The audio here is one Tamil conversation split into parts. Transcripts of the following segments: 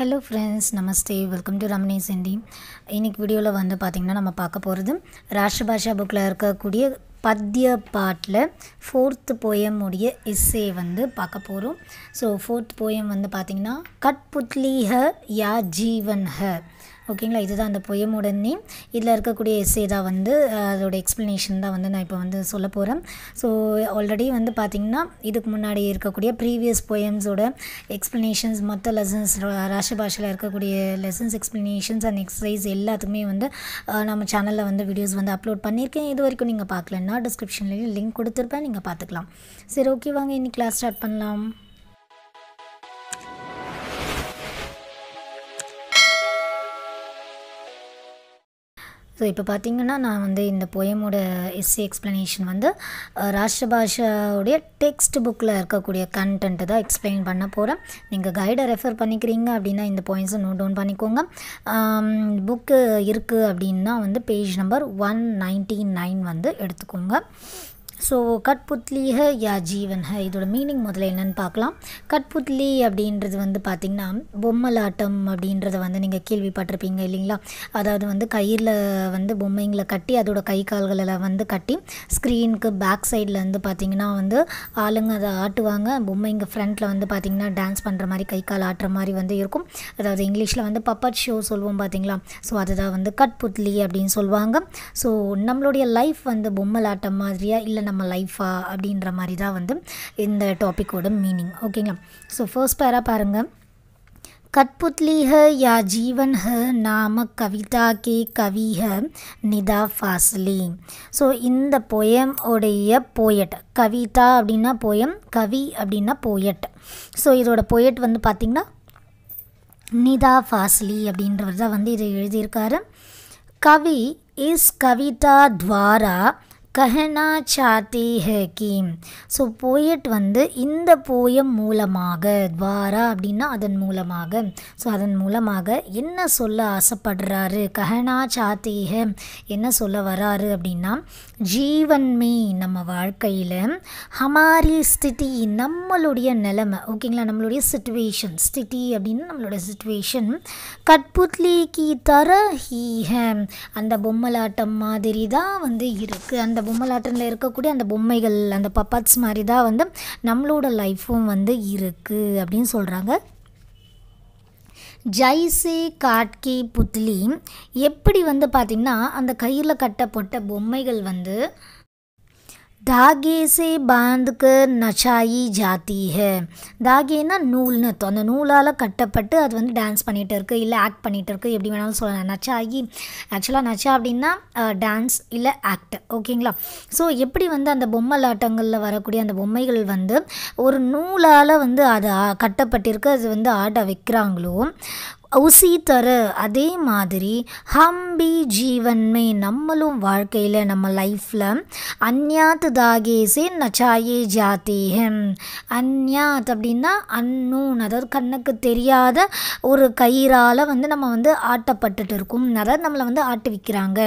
hello friends namaste welcome to Ramani செண்டி இன்றைக்கி வீடியோவில் வந்து பார்த்திங்கன்னா நம்ம பார்க்க போகிறது ராஷ்டிரபாஷா புக்கில் இருக்கக்கூடிய பத்திய பாட்டில் ஃபோர்த்து போயமுடைய இசையை வந்து பார்க்க போகிறோம் ஸோ ஃபோர்த் போயம் வந்து பார்த்திங்கன்னா கட்புத்லி ஹ யா ஜீவன் ஹ ஓகேங்களா இதுதான் அந்த பொயமோட நேம் இதில் இருக்கக்கூடிய எஸ்ஏ தான் வந்து அதோட எக்ஸ்ப்ளனேஷன் தான் வந்து நான் இப்போ வந்து சொல்ல போகிறேன் ஸோ ஆல்ரெடி வந்து பார்த்திங்கன்னா இதுக்கு முன்னாடி இருக்கக்கூடிய ப்ரீவியஸ் பொயம்ஸோட எக்ஸ்ப்ளனேஷன்ஸ் மற்ற லெசன்ஸ் ராஷ பாஷையில் இருக்கக்கூடிய லெசன்ஸ் எக்ஸ்ப்ளனேஷன்ஸ் அண்ட் எக்ஸசைஸ் எல்லாத்துக்குமே வந்து நம்ம சேனலில் வந்து வீடியோஸ் வந்து அப்லோட் பண்ணியிருக்கேன் இது வரைக்கும் நீங்கள் பார்க்கலன்னா டிஸ்கிரிப்ஷன்லேயும் லிங்க் கொடுத்துருப்பேன் நீங்கள் பார்த்துக்கலாம் சரி ஓகே வாங்க இன்றைக்கி கிளாஸ் ஸ்டார்ட் பண்ணலாம் ஸோ இப்போ பார்த்திங்கன்னா நான் வந்து இந்த போயமோட எஸ்சி எக்ஸ்ப்ளனேஷன் வந்து பாஷாவுடைய டெக்ஸ்ட் புக்கில் இருக்கக்கூடிய கண்டென்ட்டு தான் எக்ஸ்பிளைன் பண்ண போகிறேன் நீங்கள் கைடை ரெஃபர் பண்ணிக்கிறீங்க அப்படின்னா இந்த பாயிண்ட்ஸும் நோட் டவுன் பண்ணிக்கோங்க புக்கு இருக்குது அப்படின்னா வந்து page number one ninety nine வந்து எடுத்துக்கோங்க ஸோ கட்புத்லீஹ யா ஜீவன் ஹ இதோட மீனிங் முதல்ல என்னென்னு பார்க்கலாம் கட்புத்லி அப்படின்றது வந்து பார்த்திங்கன்னா பொம்மலாட்டம் அப்படின்றத வந்து நீங்கள் கேள்விப்பட்டிருப்பீங்க இல்லைங்களா அதாவது வந்து கயிறில் வந்து பொம்மைங்களை கட்டி அதோட கை கால்களில் வந்து கட்டி ஸ்க்ரீனுக்கு பேக் சைடில் வந்து பார்த்திங்கன்னா வந்து ஆளுங்க அதை ஆட்டுவாங்க பொம்மைங்க ஃப்ரண்ட்டில் வந்து பார்த்திங்கன்னா டான்ஸ் பண்ணுற மாதிரி கை கால் ஆட்டுற மாதிரி வந்து இருக்கும் அதாவது இங்கிலீஷில் வந்து பப்பட் ஷோ சொல்லுவோம் பார்த்தீங்களா ஸோ அதுதான் வந்து கட்புத்லி அப்படின்னு சொல்லுவாங்க ஸோ நம்மளுடைய லைஃப் வந்து பொம்மலாட்டம் மாதிரியா இல்லை நம்ம லைஃபா அப்படின்ற மாதிரி தான் வந்து இந்த டாப்பிக்கோட மீனிங் ஓகேங்க ஸோ ஃபர்ஸ்ட் பேராக பாருங்கள் கட்புத்லி है யா ஜீவன் ஹ नाम கவிதா கே கவி ஹ நிதா ஃபாஸ்லி ஸோ இந்த போயம் உடைய போயட் கவிதா அப்படின்னா போயம் கவி அப்படின்னா போயட் ஸோ இதோட போயட் வந்து பார்த்திங்கன்னா நிதா ஃபாஸ்லி அப்படின்றவர் தான் வந்து இதை எழுதியிருக்காரு கவி இஸ் கவிதா துவாரா கஹனா சாத்தி ஹக்கீம் ஸோ போயட் வந்து இந்த போயம் மூலமாக துவாரா அப்படின்னா அதன் மூலமாக ஸோ அதன் மூலமாக என்ன சொல்ல ஆசைப்படுறாரு கஹனா சாத்தீக என்ன சொல்ல வராரு அப்படின்னா ஜீவன்மை நம்ம வாழ்க்கையில் ஹமாரி ஸ்திதி நம்மளுடைய நிலைமை ஓகேங்களா நம்மளுடைய சுச்சுவேஷன் ஸ்திதி அப்படின்னு நம்மளோட சுச்சுவேஷன் கட்புத்லி கி தர ஹீஹ அந்த பொம்மலாட்டம் மாதிரி தான் வந்து இருக்குது அந்த பொம்மலாட்டனில் இருக்கக்கூடிய அந்த பொம்மைகள் அந்த பப்பாட்ஸ் மாதிரி தான் வந்து நம்மளோட லைஃப்பும் வந்து இருக்குது அப்படின்னு சொல்கிறாங்க ஜைசே காட்கி புத்லி எப்படி வந்து பார்த்திங்கன்னா அந்த கயிறில் கட்டப்பட்ட பொம்மைகள் வந்து தாகே சே பாந்துக்கர் நச்சாயி ஜாத்தி ஹே தாகேனா நூல்னு அந்த நூலால் கட்டப்பட்டு அது வந்து டான்ஸ் பண்ணிகிட்டு இருக்குது இல்லை ஆக்ட் பண்ணிகிட்டு இருக்குது எப்படி வேணாலும் சொல்லலாம் நச்சாயி ஆக்சுவலாக நச்சா அப்படின்னா டான்ஸ் இல்லை ஆக்ட் ஓகேங்களா ஸோ எப்படி வந்து அந்த பொம்மலாட்டங்களில் வரக்கூடிய அந்த பொம்மைகள் வந்து ஒரு நூலால் வந்து அது கட்டப்பட்டிருக்கு அது வந்து ஆட வைக்கிறாங்களோ ஊசி தர அதே மாதிரி ஹம்பி ஜீவன்மை நம்மளும் வாழ்க்கையில் நம்ம லைஃப்பில் அந்யாத் தாகேசே நச்சாயே ஜாத்தேஹம் அந்யாத் அப்படின்னா அன்னூன் அதாவது கண்ணுக்கு தெரியாத ஒரு கயிறால் வந்து நம்ம வந்து ஆட்டப்பட்டுட்டு இருக்கோம் அதாவது நம்மளை வந்து விற்கிறாங்க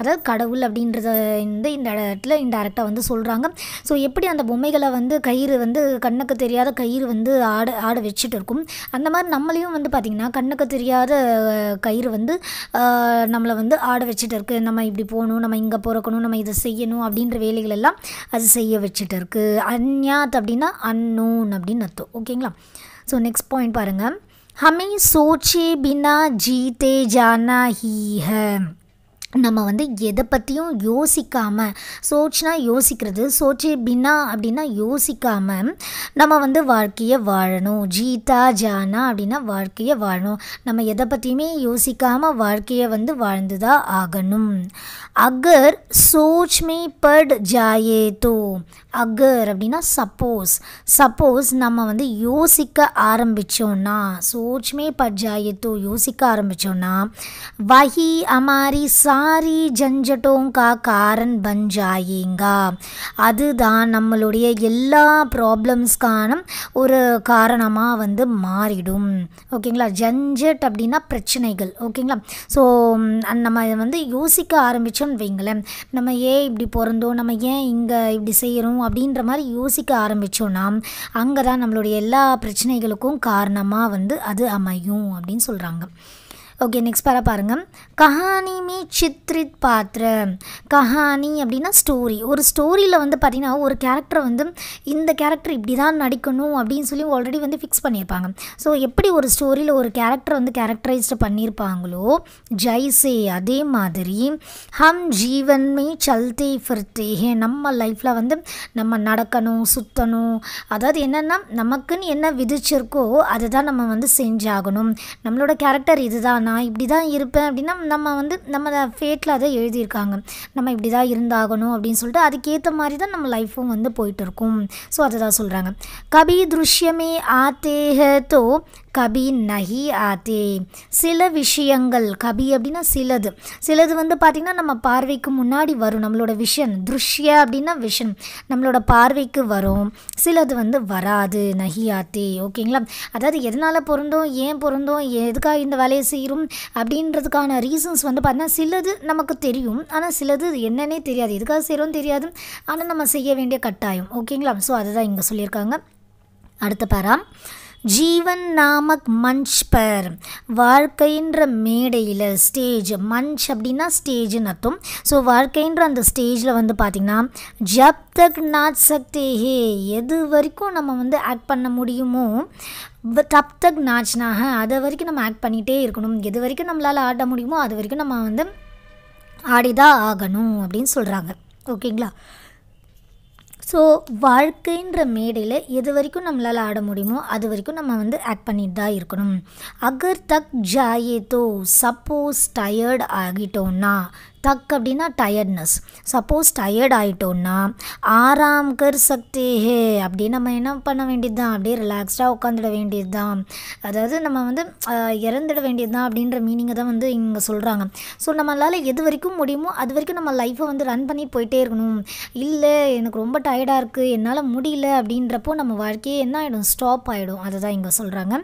அதாவது கடவுள் அப்படின்றத வந்து இந்த இடத்துல இன்டெரக்டாக வந்து சொல்கிறாங்க ஸோ எப்படி அந்த பொம்மைகளை வந்து கயிறு வந்து கண்ணுக்கு தெரியாத கயிறு வந்து ஆட ஆட வச்சுட்டு இருக்கும் அந்த மாதிரி நம்மளையும் வந்து பார்த்திங்கன்னா கண்ணுக்கு தெரியாத கயிறு வந்து நம்மளை வந்து ஆட வச்சுட்டு இருக்குது நம்ம இப்படி போகணும் நம்ம இங்கே பிறக்கணும் நம்ம இதை செய்யணும் அப்படின்ற வேலைகள் எல்லாம் அது செய்ய வச்சுட்டு இருக்குது அன்யாத் அப்படின்னா அன்னோன் அப்படின்னு அர்த்தம் ஓகேங்களா ஸோ நெக்ஸ்ட் பாயிண்ட் பாருங்கள் ஹமே சோச்சே பினா ஜீதே ஜானா ஹீஹ ஹ நம்ம வந்து எதை பற்றியும் யோசிக்காமல் சோச்சுனா யோசிக்கிறது சோச்சு பின்னா அப்படின்னா யோசிக்காமல் நம்ம வந்து வாழ்க்கையை வாழணும் ஜீதா ஜானா அப்படின்னா வாழ்க்கையை வாழணும் நம்ம எதை பற்றியுமே யோசிக்காமல் வாழ்க்கையை வந்து வாழ்ந்து தான் ஆகணும் அகர் சோச் பட் ஜாயே தோ அகர் அப்படின்னா சப்போஸ் சப்போஸ் நம்ம வந்து யோசிக்க ஆரம்பித்தோன்னா சோச்மே பட் ஜாயே தோ யோசிக்க ஆரம்பித்தோன்னா வஹி அமாரி சா சாரி ஜஞ்சட்டோங்கா காரன் பஞ்சாயிங்கா அதுதான் நம்மளுடைய எல்லா ப்ராப்ளம்ஸ்க்கான ஒரு காரணமாக வந்து மாறிடும் ஓகேங்களா ஜஞ்சட் அப்படின்னா பிரச்சனைகள் ஓகேங்களா ஸோ நம்ம இதை வந்து யோசிக்க ஆரம்பித்தோம்னு வைங்களேன் நம்ம ஏன் இப்படி பிறந்தோம் நம்ம ஏன் இங்கே இப்படி செய்கிறோம் அப்படின்ற மாதிரி யோசிக்க ஆரம்பித்தோம்னா அங்கே தான் நம்மளுடைய எல்லா பிரச்சனைகளுக்கும் காரணமாக வந்து அது அமையும் அப்படின்னு சொல்கிறாங்க ஓகே நெக்ஸ்ட் பார பாருங்கள் கஹானி மீ சித்ரித் பாத்திர கஹானி அப்படின்னா ஸ்டோரி ஒரு ஸ்டோரியில் வந்து பார்த்திங்கன்னா ஒரு கேரக்டர் வந்து இந்த கேரக்டர் இப்படி தான் நடிக்கணும் அப்படின்னு சொல்லி ஆல்ரெடி வந்து ஃபிக்ஸ் பண்ணியிருப்பாங்க ஸோ எப்படி ஒரு ஸ்டோரியில் ஒரு கேரக்டர் வந்து கேரக்டரைஸ்டு பண்ணியிருப்பாங்களோ ஜெய்சே அதே மாதிரி ஹம் ஜீவன்மே சல்தே ஃபிர்த்தே நம்ம லைஃப்பில் வந்து நம்ம நடக்கணும் சுற்றணும் அதாவது என்னென்னா நமக்குன்னு என்ன விதிச்சிருக்கோ அதை தான் நம்ம வந்து செஞ்சாகணும் நம்மளோட கேரக்டர் இதுதான் நான் இப்படி தான் இருப்பேன் அப்படின்னா நம்ம வந்து நம்ம ஃபேட்டில் அதை எழுதியிருக்காங்க நம்ம இப்படி தான் இருந்தாகணும் அப்படின்னு சொல்லிட்டு அதுக்கேற்ற மாதிரி தான் நம்ம லைஃப்பும் வந்து போயிட்டுருக்கும் ஸோ அதை தான் சொல்கிறாங்க கபி திருஷ்யமே ஆத்தேஹ தோ கபி நகி ஆத்தே சில விஷயங்கள் கபி அப்படின்னா சிலது சிலது வந்து பார்த்திங்கன்னா நம்ம பார்வைக்கு முன்னாடி வரும் நம்மளோட விஷன் திருஷ்ய அப்படின்னா விஷன் நம்மளோட பார்வைக்கு வரும் சிலது வந்து வராது நகி ஆத்தே ஓகேங்களா அதாவது எதனால் பொருந்தோம் ஏன் பொருந்தோம் எதுக்காக இந்த வேலையை செய்கிறோம் வரும் அப்படின்றதுக்கான ரீசன்ஸ் வந்து பார்த்தீங்கன்னா சிலது நமக்கு தெரியும் ஆனால் சிலது என்னன்னே தெரியாது எதுக்காக செய்கிறோம் தெரியாது ஆனால் நம்ம செய்ய வேண்டிய கட்டாயம் ஓகேங்களா ஸோ அதுதான் இங்கே சொல்லியிருக்காங்க அடுத்த பாரா ஜீவன் நாமக் மஞ்ச் பர் வாழ்க்கைன்ற மேடையில் ஸ்டேஜ் மஞ்ச் அப்படின்னா ஸ்டேஜ்னு அர்த்தம் ஸோ வாழ்க்கைன்ற அந்த ஸ்டேஜில் வந்து பார்த்திங்கன்னா ஜப் தக் நாட் எது வரைக்கும் நம்ம வந்து ஆக்ட் பண்ண முடியுமோ தப் தக் நாச்னாக அது வரைக்கும் நம்ம ஆக்ட் பண்ணிகிட்டே இருக்கணும் எது வரைக்கும் நம்மளால் ஆட முடியுமோ அது வரைக்கும் நம்ம வந்து ஆடிதான் ஆகணும் அப்படின்னு சொல்கிறாங்க ஓகேங்களா ஸோ வாழ்க்கைன்ற மேடையில் எது வரைக்கும் நம்மளால் ஆட முடியுமோ அது வரைக்கும் நம்ம வந்து ஆக்ட் பண்ணிட்டு தான் இருக்கணும் அகர் தக் ஜாயே தோ சப்போஸ் டயர்ட் ஆகிட்டோன்னா தக் அப்படின்னா டயர்ட்னஸ் சப்போஸ் டயர்ட் ஆகிட்டோன்னா ஆராம் கர் சக்தி ஹே நம்ம என்ன பண்ண வேண்டியது தான் அப்படியே ரிலாக்ஸ்டாக உட்காந்துட வேண்டியது தான் அதாவது நம்ம வந்து இறந்துட வேண்டியது தான் அப்படின்ற மீனிங்கை தான் வந்து இங்கே சொல்கிறாங்க ஸோ நம்மளால் எது வரைக்கும் முடியுமோ அது வரைக்கும் நம்ம லைஃப்பை வந்து ரன் பண்ணி போயிட்டே இருக்கணும் இல்லை எனக்கு ரொம்ப டயர்டாக இருக்குது என்னால் முடியல அப்படின்றப்போ நம்ம வாழ்க்கையே என்ன ஆகிடும் ஸ்டாப் ஆகிடும் அதுதான் இங்கே சொல்கிறாங்க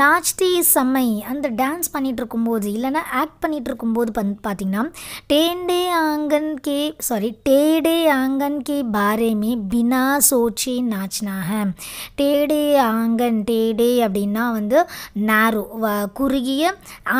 நாச்தி செம்மை அந்த டான்ஸ் பண்ணிகிட்டு இருக்கும்போது இல்லைன்னா ஆக்ட் பண்ணிகிட்டு இருக்கும்போது பந் பார்த்திங்கன்னா டேண்டே ஆங்கன் के सॉरी टेढ़े आंगन के बारे में बिना सोची नाचना है டேடே ஆங்கன் டேடே அப்படின்னா வந்து நேரோ குறுகிய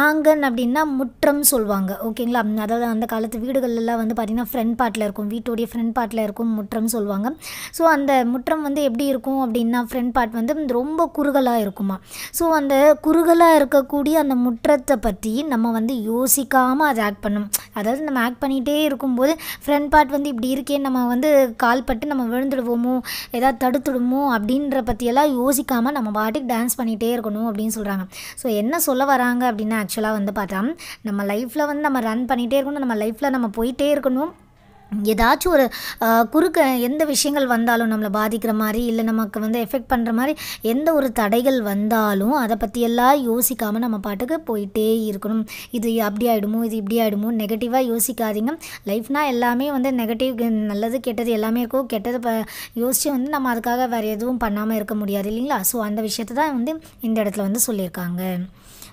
ஆங்கன் அப்படின்னா முற்றம் சொல்லுவாங்க ஓகேங்களா அதாவது அந்த காலத்து வீடுகள்லாம் வந்து பார்த்தீங்கன்னா ஃப்ரண்ட் பாட்டில் இருக்கும் வீட்டுடைய ஃப்ரண்ட் பாட்டில் இருக்கும் முற்றம் சொல்லுவாங்க ஸோ அந்த முற்றம் வந்து எப்படி இருக்கும் அப்படின்னா ஃப்ரண்ட் பாட் வந்து ரொம்ப குறுகலாக இருக்குமா ஸோ அந்த குறுகலாக இருக்கக்கூடிய அந்த முற்றத்தை பற்றி நம்ம வந்து யோசிக்காமல் அதை ஆக்ட் பண்ணணும் அதாவது நம்ம ஆக்ட் பண்ணிகிட்டே இருக்கும்போது ஃப்ரெண்ட் பார்ட் வந்து இப்படி இருக்கே நம்ம வந்து கால் பட்டு நம்ம விழுந்துடுவோமோ ஏதாவது தடுத்துடுமோ அப்படின்ற பற்றியெல்லாம் யோசிக்காமல் நம்ம பாட்டுக்கு டான்ஸ் பண்ணிகிட்டே இருக்கணும் அப்படின்னு சொல்கிறாங்க ஸோ என்ன சொல்ல வராங்க அப்படின்னா ஆக்சுவலாக வந்து பார்த்தா நம்ம லைஃப்பில் வந்து நம்ம ரன் பண்ணிகிட்டே இருக்கணும் நம்ம லைஃப்பில் நம்ம போயிட்டே இருக்கணும் ஏதாச்சும் ஒரு குறுக்க எந்த விஷயங்கள் வந்தாலும் நம்மளை பாதிக்கிற மாதிரி இல்லை நமக்கு வந்து எஃபெக்ட் பண்ணுற மாதிரி எந்த ஒரு தடைகள் வந்தாலும் அதை பற்றியெல்லாம் யோசிக்காமல் நம்ம பாட்டுக்கு போயிட்டே இருக்கணும் இது அப்படி ஆகிடுமோ இது இப்படி ஆகிடுமோ நெகட்டிவாக யோசிக்காதீங்க லைஃப்னால் எல்லாமே வந்து நெகட்டிவ் நல்லது கெட்டது எல்லாமே இருக்கும் கெட்டது ப யோசித்து வந்து நம்ம அதுக்காக வேறு எதுவும் பண்ணாமல் இருக்க முடியாது இல்லைங்களா ஸோ அந்த விஷயத்தை தான் வந்து இந்த இடத்துல வந்து சொல்லியிருக்காங்க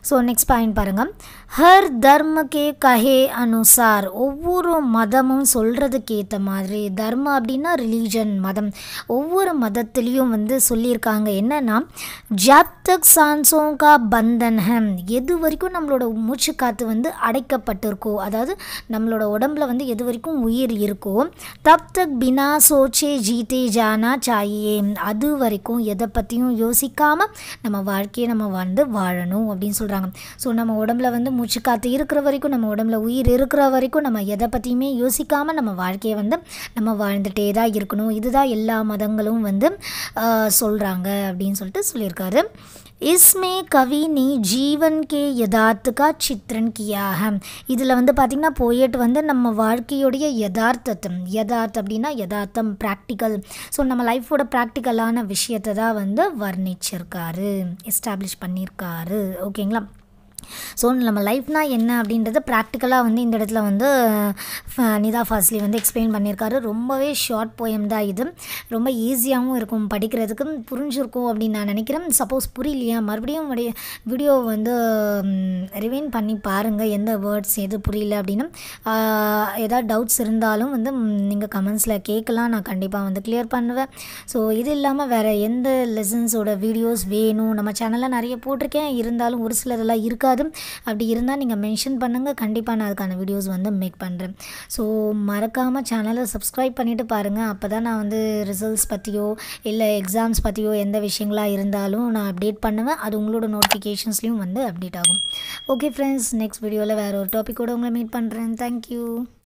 ஸோ நெக்ஸ்ட் பாயிண்ட் பாருங்கள் ஹர் தர்ம கே கஹே அனுசார் ஒவ்வொரு மதமும் சொல்கிறதுக்கு ஏற்ற மாதிரி தர்மம் அப்படின்னா ரிலீஜன் மதம் ஒவ்வொரு மதத்துலேயும் வந்து சொல்லியிருக்காங்க என்னென்னா ஜாப் தக் சான்சோங் பந்தன் ஹம் எது வரைக்கும் நம்மளோட மூச்சு காற்று வந்து அடைக்கப்பட்டிருக்கோ அதாவது நம்மளோட உடம்புல வந்து எது வரைக்கும் உயிர் இருக்கோ தப் தக் பினா சோச்சே ஜீதே ஜானா சாயே அது வரைக்கும் எதை பற்றியும் யோசிக்காமல் நம்ம வாழ்க்கையை நம்ம வந்து வாழணும் அப்படின்னு சொல்கிறாங்க சொல்கிறாங்க ஸோ நம்ம உடம்புல வந்து மூச்சு காற்று இருக்கிற வரைக்கும் நம்ம உடம்புல உயிர் இருக்கிற வரைக்கும் நம்ம எதை பற்றியுமே யோசிக்காமல் நம்ம வாழ்க்கையை வந்து நம்ம வாழ்ந்துகிட்டே தான் இருக்கணும் இதுதான் எல்லா மதங்களும் வந்து சொல்கிறாங்க அப்படின்னு சொல்லிட்டு சொல்லியிருக்காரு இஸ்மே கவினி ஜீவன் கே के யதார்த்து சித்திரன் கியாக இதில் வந்து பார்த்திங்கன்னா போயிட்டு வந்து நம்ம வாழ்க்கையுடைய யதார்த்தத்தை யதார்த்தம் அப்படின்னா யதார்த்தம் ப்ராக்டிக்கல் ஸோ நம்ம லைஃபோட ப்ராக்டிக்கலான விஷயத்தை தான் வந்து வர்ணிச்சிருக்காரு எஸ்டாப்ளிஷ் பண்ணியிருக்காரு ஓகேங்களா ஸோ நம்ம லைஃப்னால் என்ன அப்படின்றத ப்ராக்டிக்கலாக வந்து இந்த இடத்துல வந்து நிதா ஃபாஸ்லி வந்து எக்ஸ்பிளைன் பண்ணியிருக்காரு ரொம்பவே ஷார்ட் போயம் தான் இது ரொம்ப ஈஸியாகவும் இருக்கும் படிக்கிறதுக்கும் புரிஞ்சிருக்கும் அப்படின்னு நான் நினைக்கிறேன் சப்போஸ் புரியலையா மறுபடியும் வீடியோ வந்து ரிவைன் பண்ணி பாருங்கள் எந்த வேர்ட்ஸ் எது புரியல அப்படின்னு ஏதாவது டவுட்ஸ் இருந்தாலும் வந்து நீங்கள் கமெண்ட்ஸில் கேட்கலாம் நான் கண்டிப்பாக வந்து கிளியர் பண்ணுவேன் ஸோ இது இல்லாமல் வேறு எந்த லெசன்ஸோட வீடியோஸ் வேணும் நம்ம சேனலில் நிறைய போட்டிருக்கேன் இருந்தாலும் ஒரு சிலதெல்லாம் இருக்காது இருக்காது அப்படி இருந்தால் நீங்கள் மென்ஷன் பண்ணுங்கள் கண்டிப்பாக நான் அதுக்கான வீடியோஸ் வந்து மேக் பண்ணுறேன் ஸோ மறக்காமல் சேனலை சப்ஸ்கிரைப் பண்ணிவிட்டு பாருங்கள் அப்போ தான் நான் வந்து ரிசல்ட்ஸ் பற்றியோ இல்லை எக்ஸாம்ஸ் பற்றியோ எந்த விஷயங்களாக இருந்தாலும் நான் அப்டேட் பண்ணுவேன் அது உங்களோட நோட்டிஃபிகேஷன்ஸ்லையும் வந்து அப்டேட் ஆகும் ஓகே ஃப்ரெண்ட்ஸ் நெக்ஸ்ட் வீடியோவில் வேறு ஒரு கூட உங்களை மீட் பண்ணுறேன் தேங்க்யூ